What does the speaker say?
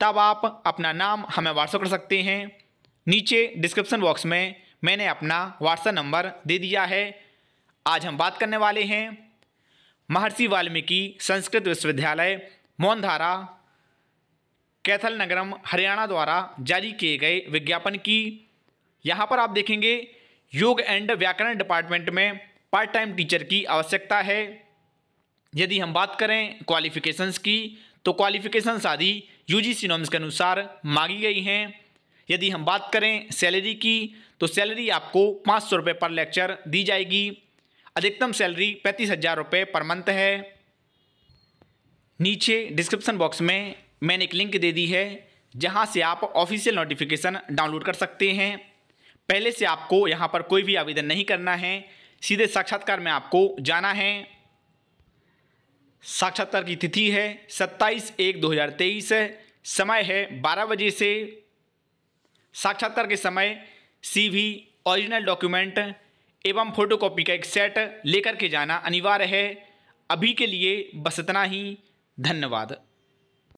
तब आप अपना नाम हमें व्हाट्सअप कर सकते हैं नीचे डिस्क्रिप्सन बॉक्स में मैंने अपना व्हाट्सअप नंबर दे दिया है आज हम बात करने वाले हैं महर्षि वाल्मीकि संस्कृत विश्वविद्यालय मोहनधारा कैथल नगरम हरियाणा द्वारा जारी किए गए विज्ञापन की यहाँ पर आप देखेंगे योग एंड व्याकरण डिपार्टमेंट में पार्ट टाइम टीचर की आवश्यकता है यदि हम बात करें क्वालिफिकेशंस की तो क्वालिफिकेशन आदि यू जी के अनुसार मांगी गई हैं यदि हम बात करें सैलरी की तो सैलरी आपको पाँच सौ रुपये पर लेक्चर दी जाएगी अधिकतम सैलरी पैंतीस हज़ार रुपये पर मंथ है नीचे डिस्क्रिप्शन बॉक्स में मैंने एक लिंक दे दी है जहां से आप ऑफिशियल नोटिफिकेशन डाउनलोड कर सकते हैं पहले से आपको यहां पर कोई भी आवेदन नहीं करना है सीधे साक्षात्कार में आपको जाना है साक्षात्कार की तिथि है 27 एक 2023 है समय है 12 बजे से साक्षात्कार के समय सीवी ओरिजिनल डॉक्यूमेंट एवं फोटोकॉपी का एक सेट लेकर के जाना अनिवार्य है अभी के लिए बस इतना ही धन्यवाद